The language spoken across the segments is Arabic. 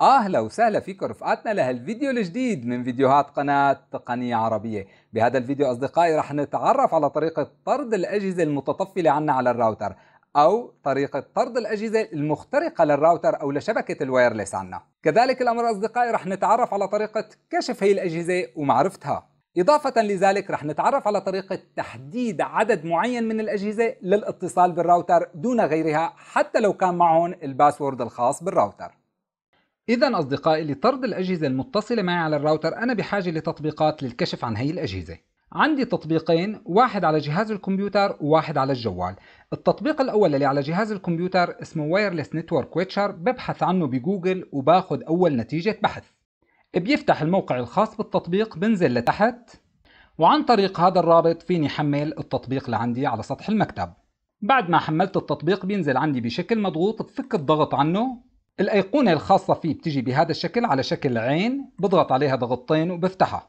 اهلا وسهلا فيكم رفقاتنا لهالفيديو الجديد من فيديوهات قناة تقنية عربية بهذا الفيديو اصدقائي رح نتعرف على طريقة طرد الاجهزة المتطفلة عنا على الراوتر او طريقة طرد الاجهزة المخترقة للراوتر او لشبكة الوايرلس عنا كذلك الامر اصدقائي رح نتعرف على طريقة كشف هي الاجهزة ومعرفتها إضافة لذلك رح نتعرف على طريقة تحديد عدد معين من الأجهزة للاتصال بالراوتر دون غيرها حتى لو كان معهم الباسورد الخاص بالراوتر إذا أصدقائي لطرد الأجهزة المتصلة معي على الراوتر أنا بحاجة لتطبيقات للكشف عن هي الأجهزة عندي تطبيقين واحد على جهاز الكمبيوتر وواحد على الجوال التطبيق الأول اللي على جهاز الكمبيوتر اسمه وايرلس Network ويتشر ببحث عنه بجوجل وباخد أول نتيجة بحث بيفتح الموقع الخاص بالتطبيق بنزل لتحت وعن طريق هذا الرابط فيني حمل التطبيق اللي عندي على سطح المكتب بعد ما حملت التطبيق بينزل عندي بشكل مضغوط بفك الضغط عنه الأيقونة الخاصة فيه بتيجي بهذا الشكل على شكل عين بضغط عليها ضغطتين وبفتحها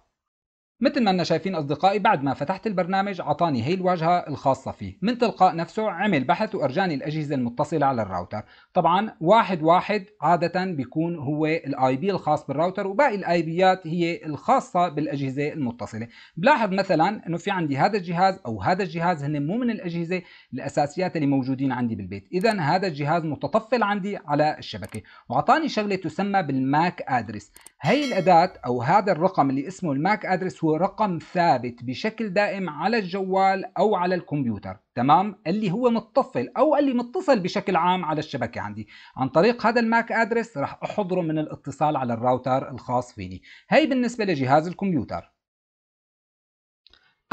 مثل ما انا شايفين اصدقائي بعد ما فتحت البرنامج اعطاني هي الواجهه الخاصه فيه من تلقاء نفسه عمل بحث وارجاني الاجهزه المتصله على الراوتر طبعا واحد واحد عاده بيكون هو الاي بي الخاص بالراوتر وباقي الاي بيات هي الخاصه بالاجهزه المتصله بلاحظ مثلا انه في عندي هذا الجهاز او هذا الجهاز هن مو من الاجهزه الاساسيات اللي موجودين عندي بالبيت اذا هذا الجهاز متطفل عندي على الشبكه واعطاني شغله تسمى بالماك ادرس هي الأداة أو هذا الرقم اللي اسمه الماك أدرس هو رقم ثابت بشكل دائم على الجوال أو على الكمبيوتر تمام اللي هو متصل أو اللي متصل بشكل عام على الشبكة عندي عن طريق هذا الماك أدرس راح أحضره من الاتصال على الراوتر الخاص فيني هي بالنسبة لجهاز الكمبيوتر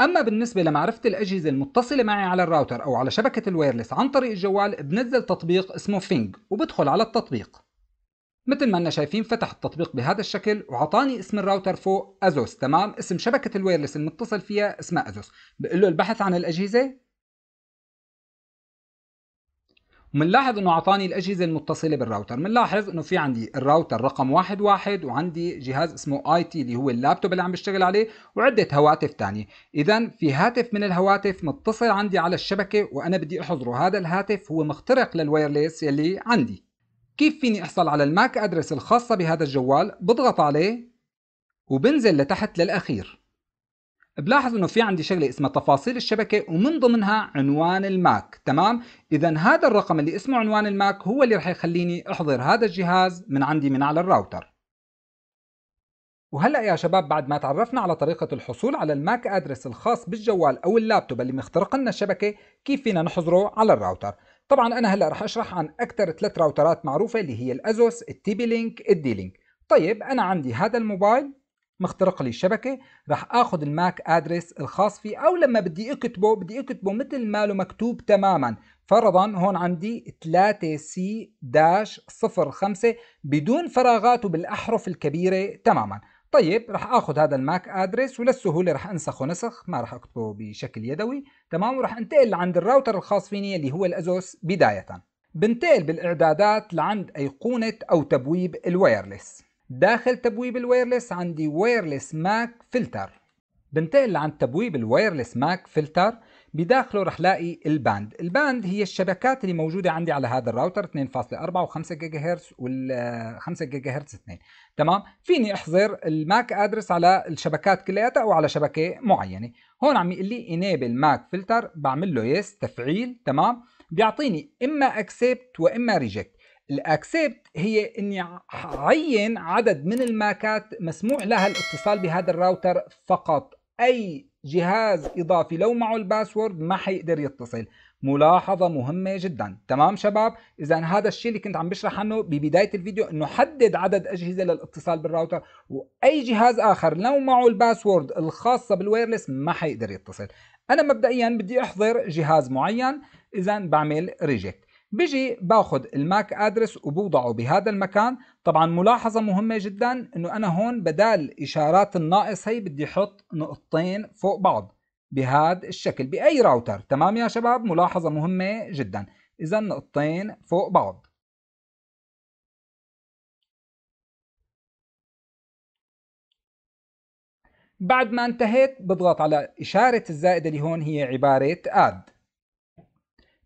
أما بالنسبة لمعرفة الأجهزة المتصلة معي على الراوتر أو على شبكة الوايرلس عن طريق الجوال بنزل تطبيق اسمه فينج وبدخل على التطبيق مثل ما انا شايفين فتح التطبيق بهذا الشكل وعطاني اسم الراوتر فوق ازوس تمام اسم شبكه الوايرلس المتصل فيها اسمها ازوس بقول له البحث عن الاجهزه ومنلاحظ انه اعطاني الاجهزه المتصله بالراوتر منلاحظ انه في عندي الراوتر رقم واحد واحد وعندي جهاز اسمه اي تي اللي هو اللابتوب اللي عم بشتغل عليه وعده هواتف ثانيه اذا في هاتف من الهواتف متصل عندي على الشبكه وانا بدي احضره هذا الهاتف هو مخترق للوايرلس يلي عندي كيف فيني أحصل على الماك أدرس الخاصة بهذا الجوال بضغط عليه وبنزل لتحت للأخير بلاحظ انه في عندي شغله اسمها تفاصيل الشبكه ومن ضمنها عنوان الماك تمام اذا هذا الرقم اللي اسمه عنوان الماك هو اللي رح يخليني احضر هذا الجهاز من عندي من على الراوتر وهلا يا شباب بعد ما تعرفنا على طريقه الحصول على الماك ادرس الخاص بالجوال او اللابتوب اللي مخترق لنا الشبكه كيف فينا نحظره على الراوتر طبعا انا هلا رح اشرح عن اكثر ثلاث راوترات معروفه اللي هي الازوس التيبي لينك الدي لينك طيب انا عندي هذا الموبايل مخترق لي الشبكه رح اخذ الماك ادرس الخاص فيه او لما بدي اكتبه بدي اكتبه مثل ما له مكتوب تماما فرضا هون عندي 3 سي داش 05 بدون فراغات وبالاحرف الكبيره تماما طيب راح اخذ هذا الماك ادرس وللسهوله راح انسخه نسخ ما راح اكتبه بشكل يدوي تمام وراح انتقل لعند الراوتر الخاص فيني اللي هو الازوس بدايه بنتقل بالاعدادات لعند ايقونه او تبويب الوايرلس داخل تبويب الوايرلس عندي وايرلس ماك فلتر بنتقل لعند تبويب الوايرلس ماك فلتر بداخله رح لاقي الباند الباند هي الشبكات اللي موجوده عندي على هذا الراوتر 2.4 و5 جيجا هرتز وال5 آه، جيجا هرتز 2 تمام فيني احظر الماك ادرس على الشبكات كلياتها او على شبكه معينه هون عم يقول لي انيبل ماك فلتر بعمل له يس تفعيل تمام بيعطيني اما اكسبت واما ريجكت الاكسبت هي اني عين عدد من الماكات مسموح لها الاتصال بهذا الراوتر فقط اي جهاز اضافي لو معه الباسورد ما حيقدر يتصل ملاحظة مهمة جدا تمام شباب اذا هذا الشيء اللي كنت عم بشرح عنه ببداية الفيديو انه حدد عدد اجهزة للاتصال بالراوتر واي جهاز اخر لو معه الباسورد الخاصة بالوايرلس ما حيقدر يتصل انا مبدئيا بدي احضر جهاز معين اذا بعمل ريجكت بيجي باخذ الماك ادرس وبوضعه بهذا المكان طبعا ملاحظة مهمة جدا انه انا هون بدال اشارات الناقص هي بدي احط نقطتين فوق بعض بهذا الشكل باي راوتر تمام يا شباب ملاحظة مهمة جدا اذا نقطتين فوق بعض بعد ما انتهيت بضغط على إشارة الزائدة اللي هون هي عبارة اد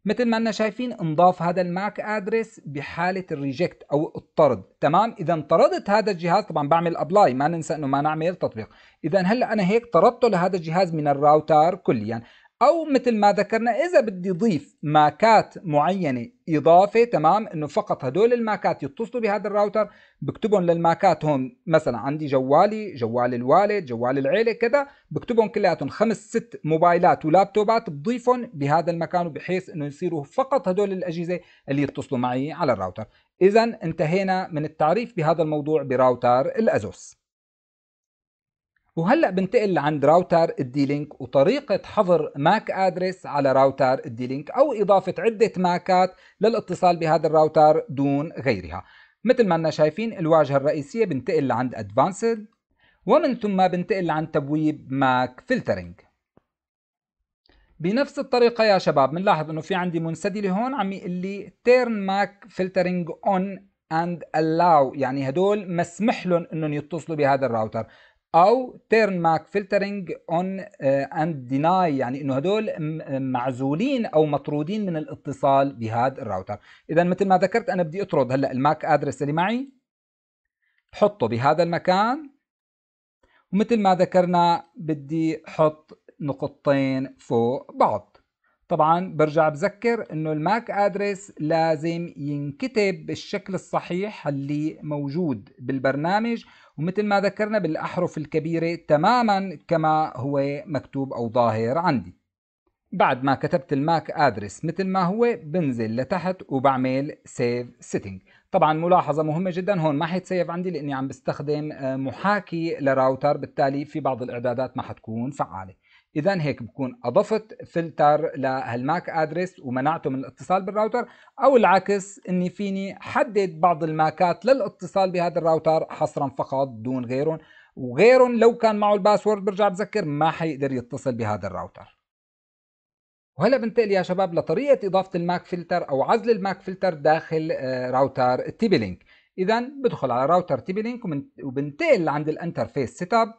مثل ما احنا شايفين انضاف هذا الماك ادرس بحاله الريجكت او الطرد تمام اذا طردت هذا الجهاز طبعا بعمل ابلاي ما ننسى انه ما نعمل تطبيق اذا هلا انا هيك طردته لهذا الجهاز من الراوتر كليا يعني. او مثل ما ذكرنا اذا بدي ضيف ماكات معينه اضافه تمام انه فقط هدول الماكات يتصلوا بهذا الراوتر بكتبهم للماكات هون مثلا عندي جوالي جوال الوالد جوال العيله كذا بكتبهم كلياتهم خمس ست موبايلات ولابتوبات بضيفهم بهذا المكان بحيث انه يصيروا فقط هدول الاجهزه اللي يتصلوا معي على الراوتر اذا انتهينا من التعريف بهذا الموضوع براوتر الازوس وهلا بنتقل عند راوتر الدي لينك وطريقه حظر ماك ادرس على راوتر الدي لينك او اضافه عده ماكات للاتصال بهذا الراوتر دون غيرها مثل ما احنا شايفين الواجهه الرئيسيه بنتقل لعند ادفانسد ومن ثم بنتقل لعند تبويب ماك فلترنج بنفس الطريقة يا شباب بنلاحظ انه في عندي منسدلة هون عم يقول لي تيرن ماك فلترنج اون اند الاو يعني هدول مسمح لهم انهم يتصلوا بهذا الراوتر او تيرن ماك فلترنج اون اند ديناي يعني انه هدول معزولين او مطرودين من الاتصال بهذا الراوتر اذا مثل ما ذكرت انا بدي اطرد هلا الماك ادرس اللي معي بحطه بهذا المكان ومثل ما ذكرنا بدي احط نقطتين فوق بعض طبعا برجع بذكر انه الماك ادرس لازم ينكتب بالشكل الصحيح اللي موجود بالبرنامج ومثل ما ذكرنا بالاحرف الكبيره تماما كما هو مكتوب او ظاهر عندي بعد ما كتبت الماك ادرس مثل ما هو بنزل لتحت وبعمل سيف سيتنج طبعا ملاحظة مهمة جدا هون ما حيتسيف عندي لاني عم بستخدم محاكي لراوتر بالتالي في بعض الاعدادات ما حتكون فعالة اذا هيك بكون اضفت فلتر لهالماك ادرس ومنعته من الاتصال بالراوتر او العكس اني فيني حدد بعض الماكات للاتصال بهذا الراوتر حصرا فقط دون غيرهم وغيرهم لو كان معه الباسورد برجع بذكر ما حيقدر يتصل بهذا الراوتر وهلا بنتقل يا شباب لطريقه اضافه الماك فلتر او عزل الماك فلتر داخل آه، راوتر تيبي لينك اذا بدخل على راوتر تيبي لينك وبنتقل عند الانترفيس سيت اب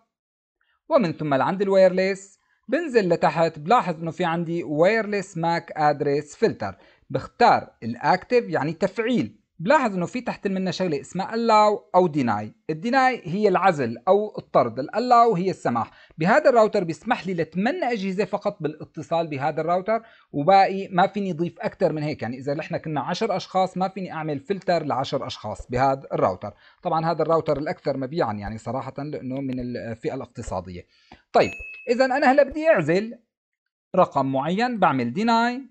ومن ثم لعند الوايرليس بنزل لتحت بلاحظ انه في عندي Wireless ماك ادريس فلتر بختار الاكتف يعني تفعيل بلاحظ انه في تحت المنه شغله اسمها allow او deny الديناي هي العزل او الطرد الالاو هي السماح بهذا الراوتر بيسمح لي لثمان اجهزه فقط بالاتصال بهذا الراوتر وباقي ما فيني اضيف اكثر من هيك يعني اذا نحن كنا 10 اشخاص ما فيني اعمل فلتر ل 10 اشخاص بهذا الراوتر طبعا هذا الراوتر الاكثر مبيعا يعني صراحه لانه من الفئه الاقتصاديه طيب اذا انا هلا بدي اعزل رقم معين بعمل ديناي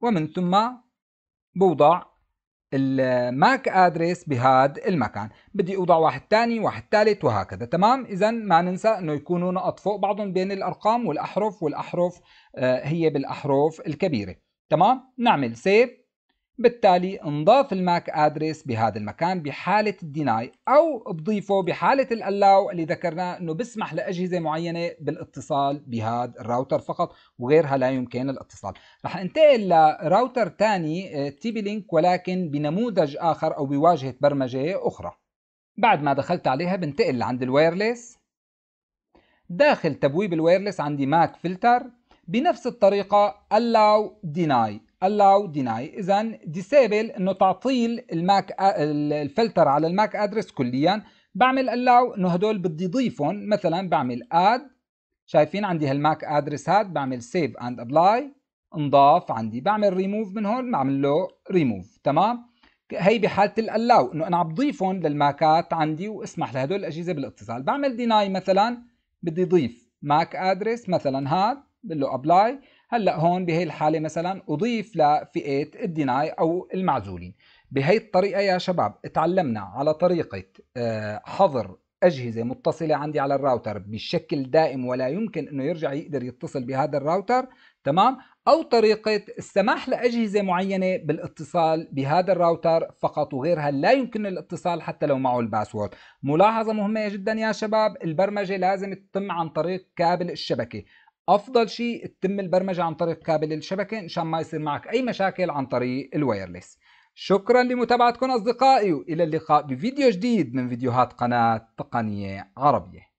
ومن ثم بوضع الماك ادريس بهذا المكان بدي اوضع واحد ثاني واحد ثالث وهكذا تمام اذا ما ننسى انه يكونوا نقط فوق بعضهم بين الارقام والاحرف والاحرف آه، هي بالاحرف الكبيره تمام نعمل سيف بالتالي نضاف الماك ادريس بهذا المكان بحالة الديناي او بضيفه بحالة الألاو اللي ذكرناه انه بسمح لاجهزة معينة بالاتصال بهذا الراوتر فقط وغيرها لا يمكن الاتصال رح انتقل لراوتر ثاني آه، تي بي لينك ولكن بنموذج اخر او بواجهة برمجة اخرى بعد ما دخلت عليها بنتقل لعند الوايرلس داخل تبويب الوايرلس عندي ماك فلتر بنفس الطريقة allow deny allow deny اذا disable انه تعطيل الماك الفلتر على الماك ادرس كليا بعمل allow انه هدول بدي ضيفهم مثلا بعمل add شايفين عندي هالماك ادرس هاد بعمل save and apply انضاف عندي بعمل remove من هون بعمل له remove تمام هي بحاله الالاو انه انا عم ضيفهم للماكات عندي واسمح لهدول الاجهزه بالاتصال بعمل ديناي مثلا بدي ضيف ماك ادرس مثلا هاد بقول له ابلاي هلا هون بهي الحاله مثلا اضيف لفئه الديناي او المعزولين بهي الطريقه يا شباب تعلمنا على طريقه آه، حظر اجهزه متصله عندي على الراوتر بشكل دائم ولا يمكن انه يرجع يقدر يتصل بهذا الراوتر تمام او طريقه السماح لاجهزه معينه بالاتصال بهذا الراوتر فقط وغيرها لا يمكن الاتصال حتى لو معه الباسورد ملاحظه مهمه جدا يا شباب البرمجه لازم تتم عن طريق كابل الشبكه افضل شيء تتم البرمجه عن طريق كابل الشبكه مشان ما يصير معك اي مشاكل عن طريق الوايرلس شكرا لمتابعتكم اصدقائي والى اللقاء بفيديو جديد من فيديوهات قناه تقنيه عربيه